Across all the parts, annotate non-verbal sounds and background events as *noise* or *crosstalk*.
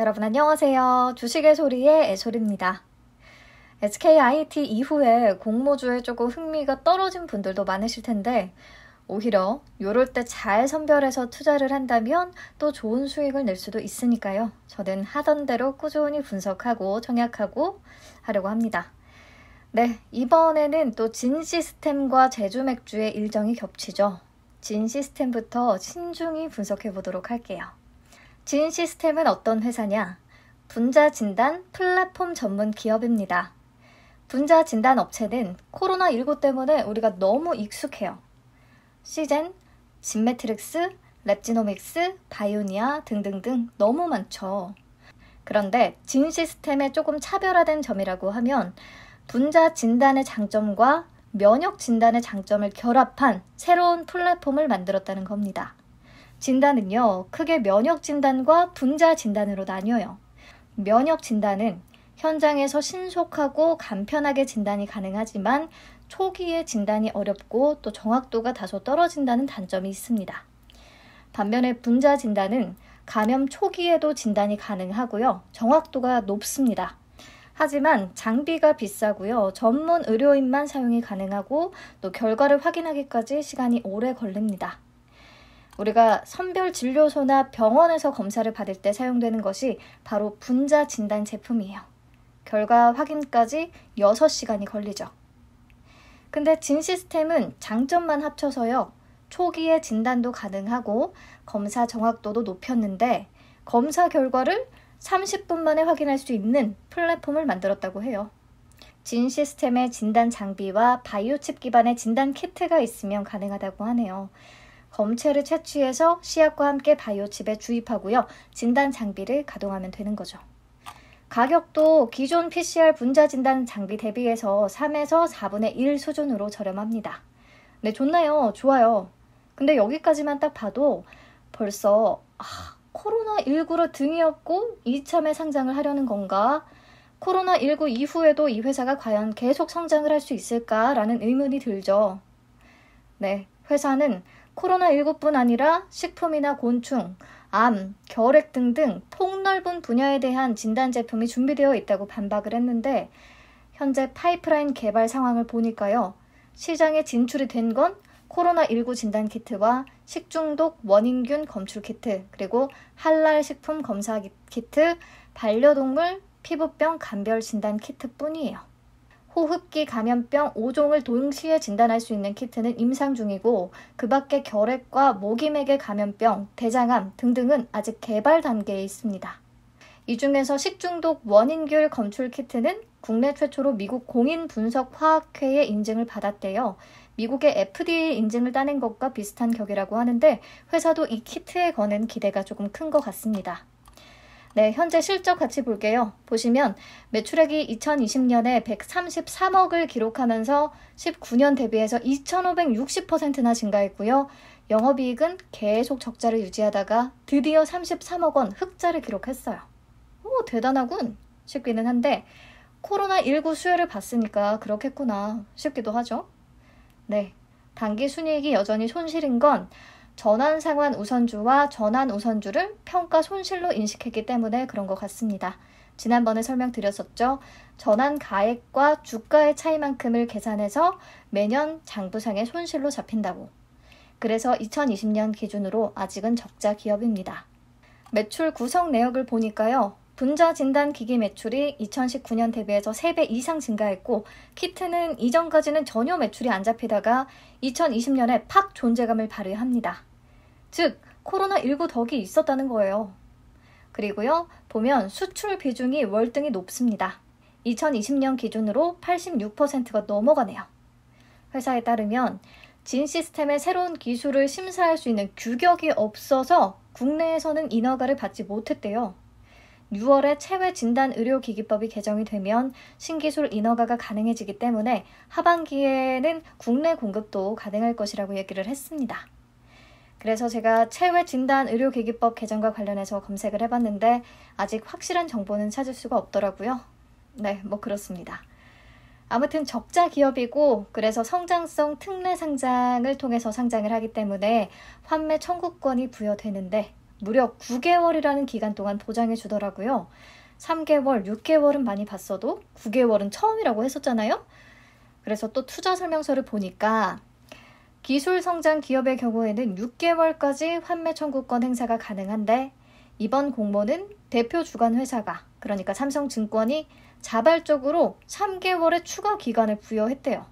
여러분 안녕하세요. 주식의 소리의 애리입니다 SKIT 이후에 공모주에 조금 흥미가 떨어진 분들도 많으실 텐데 오히려 요럴 때 잘 선별해서 투자를 한다면 또 좋은 수익을 낼 수도 있으니까요. 저는 하던 대로 꾸준히 분석하고 청약하고 하려고 합니다. 네, 이번에는 또 진 시스템과 제주 맥주의 일정이 겹치죠. 진 시스템부터 신중히 분석해 보도록 할게요. 지인 시스템은 어떤 회사냐? 분자 진단 플랫폼 전문 기업입니다. 분자 진단 업체는 코로나19 때문에 우리가 너무 익숙해요. 시젠, 진메트릭스, 랩지노믹스, 바이오니아 등등등 너무 많죠. 그런데 진시스템에 조금 차별화된 점이라고 하면 분자 진단의 장점과 면역 진단의 장점을 결합한 새로운 플랫폼을 만들었다는 겁니다. 진단은요, 크게 면역 진단과 분자 진단으로 나뉘어요. 면역 진단은 현장에서 신속하고 간편하게 진단이 가능하지만 초기에 진단이 어렵고 또 정확도가 다소 떨어진다는 단점이 있습니다. 반면에 분자 진단은 감염 초기에도 진단이 가능하고요. 정확도가 높습니다. 하지만 장비가 비싸고요. 전문 의료인만 사용이 가능하고 또 결과를 확인하기까지 시간이 오래 걸립니다. 우리가 선별 진료소나 병원에서 검사를 받을 때 사용되는 것이 바로 분자 진단 제품이에요. 결과 확인까지 6시간이 걸리죠. 근데 진 시스템은 장점만 합쳐서요. 초기에 진단도 가능하고 검사 정확도도 높였는데 검사 결과를 30분 만에 확인할 수 있는 플랫폼을 만들었다고 해요. 진 시스템의 진단 장비와 바이오칩 기반의 진단 키트가 있으면 가능하다고 하네요. 검체를 채취해서 씨앗과 함께 바이오칩에 주입하고요. 진단 장비를 가동하면 되는 거죠. 가격도 기존 PCR 분자 진단 장비 대비해서 3에서 4분의 1 수준으로 저렴합니다. 네, 좋나요? 좋아요. 근데 여기까지만 딱 봐도 벌써 아, 코로나19로 등이 없고 이참에 상장을 하려는 건가? 코로나19 이후에도 이 회사가 과연 계속 성장을 할 수 있을까라는 의문이 들죠. 네, 회사는 코로나19뿐 아니라 식품이나 곤충, 암, 결핵 등등 폭넓은 분야에 대한 진단 제품이 준비되어 있다고 반박을 했는데 현재 파이프라인 개발 상황을 보니까요. 시장에 진출이 된 건 코로나19 진단 키트와 식중독 원인균 검출 키트, 그리고 한랄 식품 검사 키트, 반려동물 피부병 감별 진단 키트뿐이에요. 호흡기 감염병 5종을 동시에 진단할 수 있는 키트는 임상 중이고 그 밖에 결핵과 모기맥의 감염병, 대장암 등등은 아직 개발 단계에 있습니다. 이 중에서 식중독 원인균 검출 키트는 국내 최초로 미국 공인 분석 화학회의 인증을 받았대요. 미국의 FDA 인증을 따낸 것과 비슷한 격이라고 하는데 회사도 이 키트에 거는 기대가 조금 큰 것 같습니다. 네, 현재 실적 같이 볼게요. 보시면 매출액이 2020년에 133억을 기록하면서 19년 대비해서 2,560%나 증가했고요. 영업이익은 계속 적자를 유지하다가 드디어 33억 원 흑자를 기록했어요. 오, 대단하군 싶기는 한데 코로나19 수혜를 봤으니까 그렇겠구나 싶기도 하죠. 네, 단기 순이익이 여전히 손실인 건 전환 상환 우선주와 전환 우선주를 평가 손실로 인식했기 때문에 그런 것 같습니다. 지난번에 설명드렸었죠. 전환 가액과 주가의 차이만큼을 계산해서 매년 장부상의 손실로 잡힌다고. 그래서 2020년 기준으로 아직은 적자 기업입니다. 매출 구성 내역을 보니까요. 분자 진단 기기 매출이 2019년 대비해서 3배 이상 증가했고 키트는 이전까지는 전혀 매출이 안 잡히다가 2020년에 팍 존재감을 발휘합니다. 즉, 코로나19 덕이 있었다는 거예요. 그리고요, 보면 수출 비중이 월등히 높습니다. 2020년 기준으로 86%가 넘어가네요. 회사에 따르면 진 시스템의 새로운 기술을 심사할 수 있는 규격이 없어서 국내에서는 인허가를 받지 못했대요. 6월에 체외 진단 의료 기기법이 개정이 되면 신기술 인허가가 가능해지기 때문에 하반기에는 국내 공급도 가능할 것이라고 얘기를 했습니다. 그래서 제가 체외 진단 의료기기법 개정과 관련해서 검색을 해봤는데 아직 확실한 정보는 찾을 수가 없더라고요. 네, 뭐 그렇습니다. 아무튼 적자 기업이고 그래서 성장성 특례 상장을 통해서 상장을 하기 때문에 환매 청구권이 부여되는데 무려 9개월이라는 기간 동안 보장해 주더라고요. 3개월, 6개월은 많이 봤어도 9개월은 처음이라고 했었잖아요. 그래서 또 투자 설명서를 보니까 기술 성장 기업의 경우에는 6개월까지 환매 청구권 행사가 가능한데 이번 공모는 대표 주관 회사가 그러니까 삼성증권이 자발적으로 3개월의 추가 기간을 부여했대요.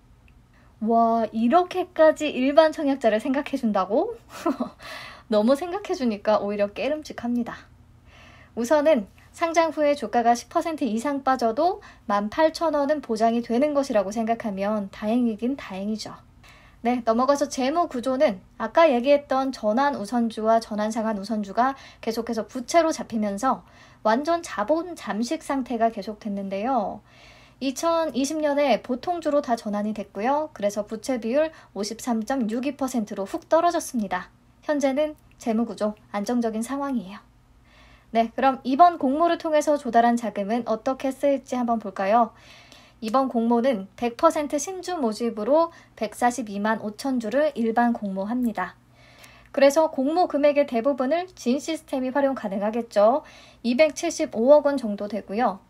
와, 이렇게까지 일반 청약자를 생각해준다고? *laughs* 너무 생각해주니까 오히려 깨름직합니다. 우선은 상장 후에 주가가 10% 이상 빠져도 18,000원은 보장이 되는 것이라고 생각하면 다행이긴 다행이죠. 네, 넘어가서 재무 구조는 아까 얘기했던 전환 우선주와 전환 상환 우선주가 계속해서 부채로 잡히면서 완전 자본 잠식 상태가 계속됐는데요. 2020년에 보통주로 다 전환이 됐고요. 그래서 부채 비율 53.62%로 훅 떨어졌습니다. 현재는 재무구조 안정적인 상황이에요. 네, 그럼 이번 공모를 통해서 조달한 자금은 어떻게 쓰일지 한번 볼까요? 이번 공모는 100% 신주 모집으로 142만 5천 주를 일반 공모합니다. 그래서 공모 금액의 대부분을 진 시스템이 활용 가능하겠죠. 275억 원 정도 되고요.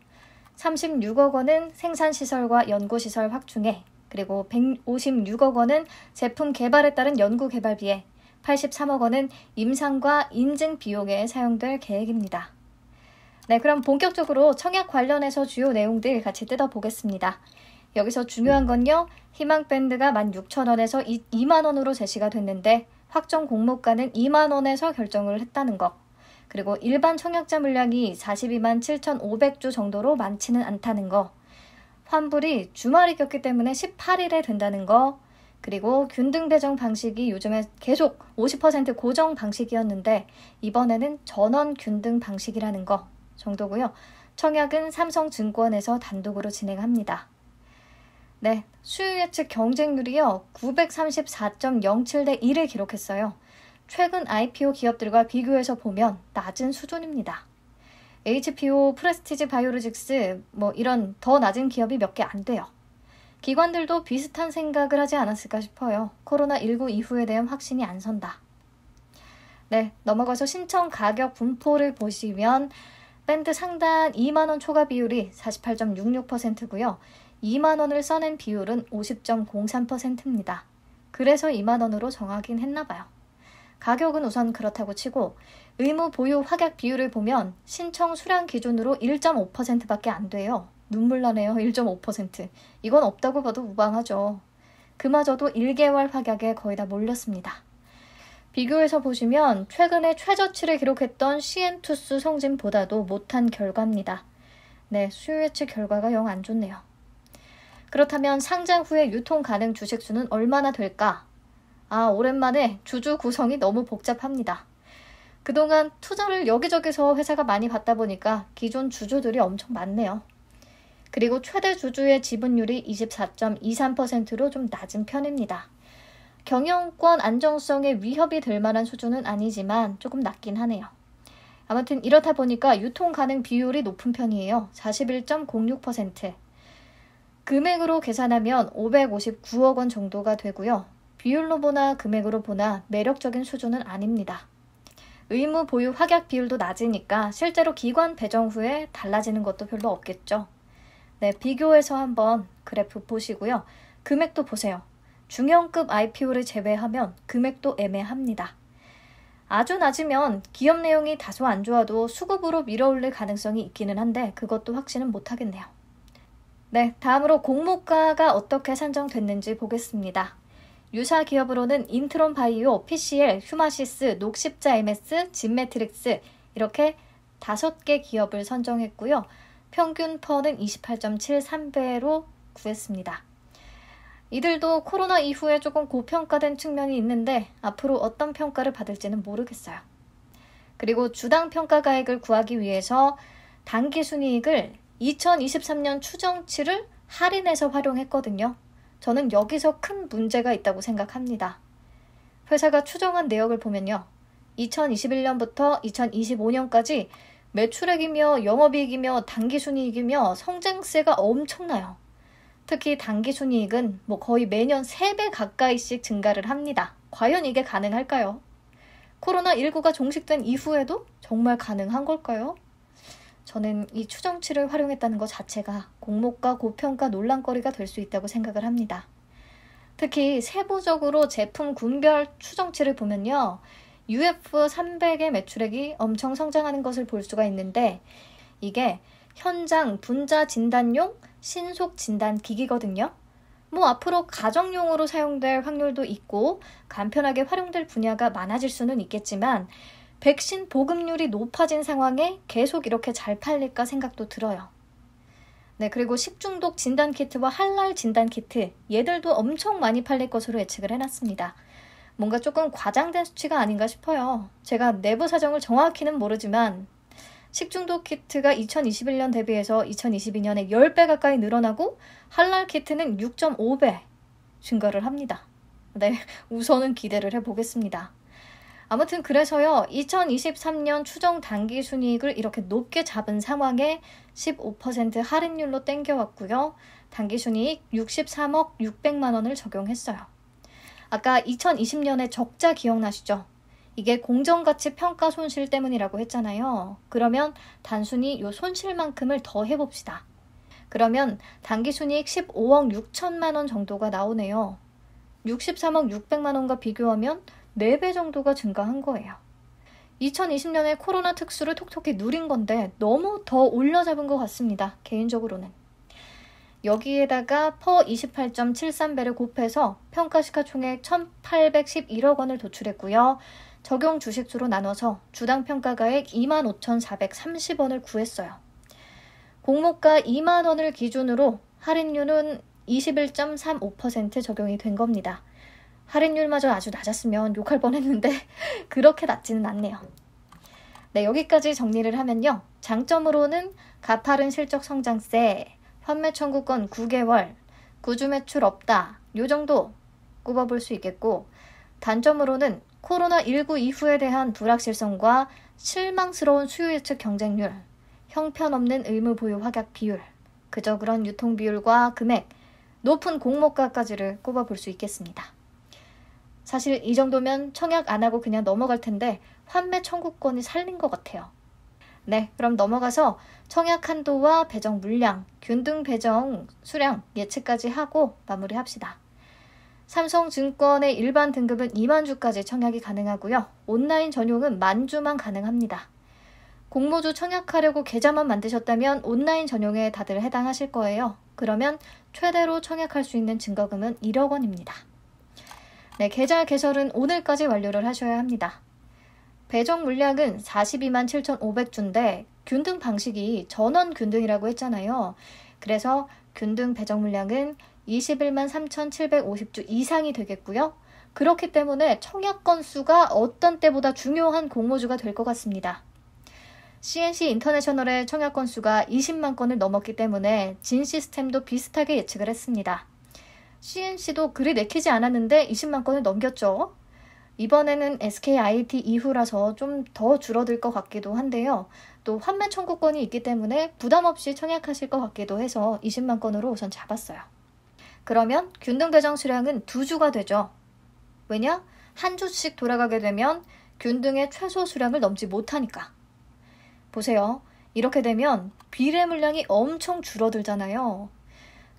36억 원은 생산시설과 연구시설 확충에, 그리고 156억 원은 제품 개발에 따른 연구개발비에, 83억 원은 임상과 인증 비용에 사용될 계획입니다. 네, 그럼 본격적으로 청약 관련해서 주요 내용들 같이 뜯어보겠습니다. 여기서 중요한 건요. 희망밴드가 16,000원에서 2만원으로 제시가 됐는데 확정 공모가는 2만원에서 결정을 했다는 것. 그리고 일반 청약자 물량이 42만 7,500주 정도로 많지는 않다는 것. 환불이 주말이 꼈기 때문에 18일에 된다는 것. 그리고 균등 배정 방식이 요즘에 계속 50% 고정 방식이었는데 이번에는 전원 균등 방식이라는 것. 정도고요. 청약은 삼성증권에서 단독으로 진행합니다. 네, 수요 예측 경쟁률이요. 934.07대 1을 기록했어요. 최근 IPO 기업들과 비교해서 보면 낮은 수준입니다. HPO, 프레스티지 바이오로직스 뭐 이런 더 낮은 기업이 몇 개 안 돼요. 기관들도 비슷한 생각을 하지 않았을까 싶어요. 코로나19 이후에 대한 확신이 안 선다. 네, 넘어가서 신청 가격 분포를 보시면 밴드 상단 2만원 초과 비율이 48.66%고요. 2만원을 써낸 비율은 50.03%입니다. 그래서 2만원으로 정하긴 했나봐요. 가격은 우선 그렇다고 치고 의무 보유 확약 비율을 보면 신청 수량 기준으로 1.5%밖에 안 돼요. 눈물 나네요. 1.5%. 이건 없다고 봐도 무방하죠. 그마저도 1개월 확약에 거의 다 몰렸습니다. 비교해서 보시면 최근에 최저치를 기록했던 시엔투스 성진보다도 못한 결과입니다. 네, 수요 예측 결과가 영 안 좋네요. 그렇다면 상장 후에 유통 가능 주식 수는 얼마나 될까? 아, 오랜만에 주주 구성이 너무 복잡합니다. 그동안 투자를 여기저기서 회사가 많이 받다 보니까 기존 주주들이 엄청 많네요. 그리고 최대 주주의 지분율이 24.23%로 좀 낮은 편입니다. 경영권 안정성에 위협이 될 만한 수준은 아니지만 조금 낮긴 하네요. 아무튼 이렇다 보니까 유통 가능 비율이 높은 편이에요. 41.06%. 금액으로 계산하면 559억 원 정도가 되고요. 비율로 보나 금액으로 보나 매력적인 수준은 아닙니다. 의무 보유 확약 비율도 낮으니까 실제로 기관 배정 후에 달라지는 것도 별로 없겠죠. 네, 비교해서 한번 그래프 보시고요. 금액도 보세요. 중형급 IPO를 제외하면 금액도 애매합니다. 아주 낮으면 기업 내용이 다소 안 좋아도 수급으로 밀어올릴 가능성이 있기는 한데 그것도 확신은 못하겠네요. 네, 다음으로 공모가가 어떻게 산정됐는지 보겠습니다. 유사 기업으로는 인트론 바이오, PCL, 휴마시스, 녹십자 MS, 진매트릭스 이렇게 다섯 개 기업을 선정했고요. 평균 퍼는 28.73배로 구했습니다. 이들도 코로나 이후에 조금 고평가된 측면이 있는데 앞으로 어떤 평가를 받을지는 모르겠어요. 그리고 주당 평가 가액을 구하기 위해서 단기 순이익을 2023년 추정치를 할인해서 활용했거든요. 저는 여기서 큰 문제가 있다고 생각합니다. 회사가 추정한 내역을 보면요. 2021년부터 2025년까지 매출액이며 영업이익이며 단기순이익이며 성장세가 엄청나요. 특히 단기 순이익은 뭐 거의 매년 3배 가까이씩 증가를 합니다. 과연 이게 가능할까요? 코로나19가 종식된 이후에도 정말 가능한 걸까요? 저는 이 추정치를 활용했다는 것 자체가 공모가 고평가 논란거리가 될 수 있다고 생각을 합니다. 특히 세부적으로 제품 군별 추정치를 보면요. UF300의 매출액이 엄청 성장하는 것을 볼 수가 있는데 이게 현장 분자 진단용 신속 진단 기기거든요. 뭐 앞으로 가정용으로 사용될 확률도 있고 간편하게 활용될 분야가 많아질 수는 있겠지만 백신 보급률이 높아진 상황에 계속 이렇게 잘 팔릴까 생각도 들어요. 네, 그리고 식중독 진단키트와 할랄 진단키트, 얘들도 엄청 많이 팔릴 것으로 예측을 해놨습니다. 뭔가 조금 과장된 수치가 아닌가 싶어요. 제가 내부 사정을 정확히는 모르지만 식중독 키트가 2021년 대비해서 2022년에 10배 가까이 늘어나고 할랄 키트는 6.5배 증가를 합니다. 네, 우선은 기대를 해보겠습니다. 아무튼 그래서요, 2023년 추정 단기 순이익을 이렇게 높게 잡은 상황에 15% 할인율로 땡겨왔고요. 단기 순이익 63억 600만 원을 적용했어요. 아까 2020년에 적자 기억나시죠? 이게 공정가치 평가 손실 때문이라고 했잖아요. 그러면 단순히 요 손실만큼을 더 해봅시다. 그러면 단기순이익 15억 6천만 원 정도가 나오네요. 63억 6백만 원과 비교하면 4배 정도가 증가한 거예요. 2020년에 코로나 특수를 톡톡히 누린 건데 너무 더 올려잡은 것 같습니다. 개인적으로는. 여기에다가 퍼 28.73배를 곱해서 평가시가총액 1,811억 원을 도출했고요. 적용 주식수로 나눠서 주당 평가가액 25,430원을 구했어요. 공모가 2만 원을 기준으로 할인율은 21.35% 적용이 된 겁니다. 할인율마저 아주 낮았으면 욕할 뻔했는데 *laughs* 그렇게 낮지는 않네요. 네, 여기까지 정리를 하면요. 장점으로는 가파른 실적 성장세, 판매 청구권 9개월, 구주 매출 없다. 요 정도 꼽아볼 수 있겠고 단점으로는 코로나19 이후에 대한 불확실성과 실망스러운 수요 예측 경쟁률, 형편없는 의무 보유 확약 비율, 그저 그런 유통 비율과 금액, 높은 공모가까지를 꼽아볼 수 있겠습니다. 사실 이 정도면 청약 안 하고 그냥 넘어갈 텐데 환매 청구권이 살린 것 같아요. 네, 그럼 넘어가서 청약 한도와 배정 물량, 균등 배정 수량 예측까지 하고 마무리합시다. 삼성증권의 일반 등급은 2만 주까지 청약이 가능하고요. 온라인 전용은 만 주만 가능합니다. 공모주 청약하려고 계좌만 만드셨다면 온라인 전용에 다들 해당하실 거예요. 그러면 최대로 청약할 수 있는 증거금은 1억 원입니다. 네, 계좌 개설은 오늘까지 완료를 하셔야 합니다. 배정 물량은 42만 7,500주인데 균등 방식이 전원 균등이라고 했잖아요. 그래서 균등 배정 물량은 21만 3,750주 이상이 되겠고요. 그렇기 때문에 청약 건수가 어떤 때보다 중요한 공모주가 될 것 같습니다. CNC 인터내셔널의 청약 건수가 20만 건을 넘었기 때문에 진 시스템도 비슷하게 예측을 했습니다. CNC도 그리 내키지 않았는데 20만 건을 넘겼죠. 이번에는 SKIT 이후라서 좀 더 줄어들 것 같기도 한데요. 또 환매 청구권이 있기 때문에 부담 없이 청약하실 것 같기도 해서 20만 건으로 우선 잡았어요. 그러면 균등대정 수량은 두 주가 되죠. 왜냐? 한 주씩 돌아가게 되면 균등의 최소 수량을 넘지 못하니까. 보세요. 이렇게 되면 비례 물량이 엄청 줄어들잖아요.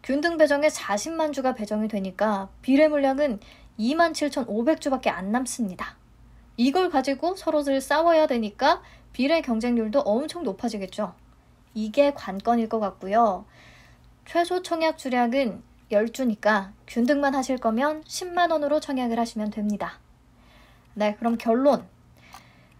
균등 배정에 40만 주가 배정이 되니까 비례 물량은 27,500주밖에 안 남습니다. 이걸 가지고 서로들 싸워야 되니까 비례 경쟁률도 엄청 높아지겠죠. 이게 관건일 것 같고요. 최소 청약 주량은 10주니까 균등만 하실 거면 10만원으로 청약을 하시면 됩니다. 네, 그럼 결론.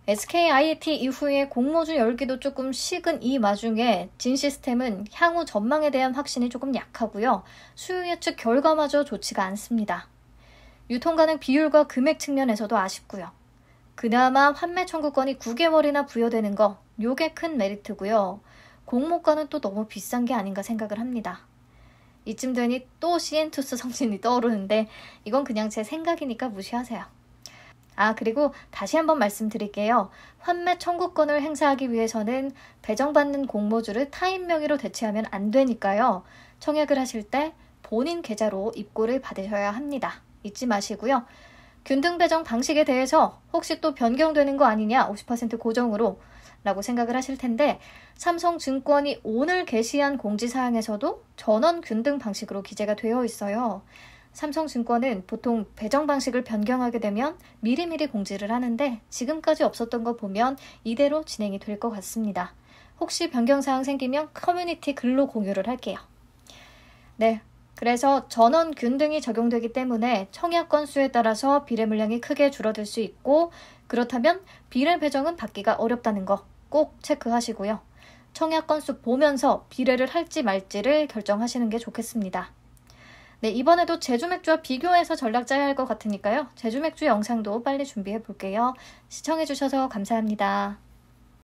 SKIT 이후에 공모주 열기도 조금 식은 이와중에진 시스템은 향후 전망에 대한 확신이 조금 약하고요. 수요 예측 결과마저 좋지가 않습니다. 유통 가능 비율과 금액 측면에서도 아쉽고요. 그나마 판매 청구권이 9개월이나 부여되는 거 요게 큰 메리트고요. 공모가는 또 너무 비싼 게 아닌가 생각을 합니다. 이쯤 되니 또 시엔투스 성진이 떠오르는데 이건 그냥 제 생각이니까 무시하세요. 아 그리고 다시 한번 말씀드릴게요. 환매 청구권을 행사하기 위해서는 배정받는 공모주를 타인 명의로 대체하면 안 되니까요. 청약을 하실 때 본인 계좌로 입고를 받으셔야 합니다. 잊지 마시고요. 균등 배정 방식에 대해서 혹시 또 변경되는 거 아니냐 50% 고정으로 라고 생각을 하실 텐데 삼성증권이 오늘 게시한 공지사항에서도 전원균등 방식으로 기재가 되어 있어요. 삼성증권은 보통 배정 방식을 변경하게 되면 미리미리 공지를 하는데 지금까지 없었던 거 보면 이대로 진행이 될 것 같습니다. 혹시 변경사항 생기면 커뮤니티 글로 공유를 할게요. 네. 그래서 전원 균등이 적용되기 때문에 청약 건수에 따라서 비례 물량이 크게 줄어들 수 있고 그렇다면 비례 배정은 받기가 어렵다는 거 꼭 체크하시고요. 청약 건수 보면서 비례를 할지 말지를 결정하시는 게 좋겠습니다. 네, 이번에도 제주 맥주와 비교해서 전략 짜야 할 것 같으니까요. 제주 맥주 영상도 빨리 준비해 볼게요. 시청해 주셔서 감사합니다.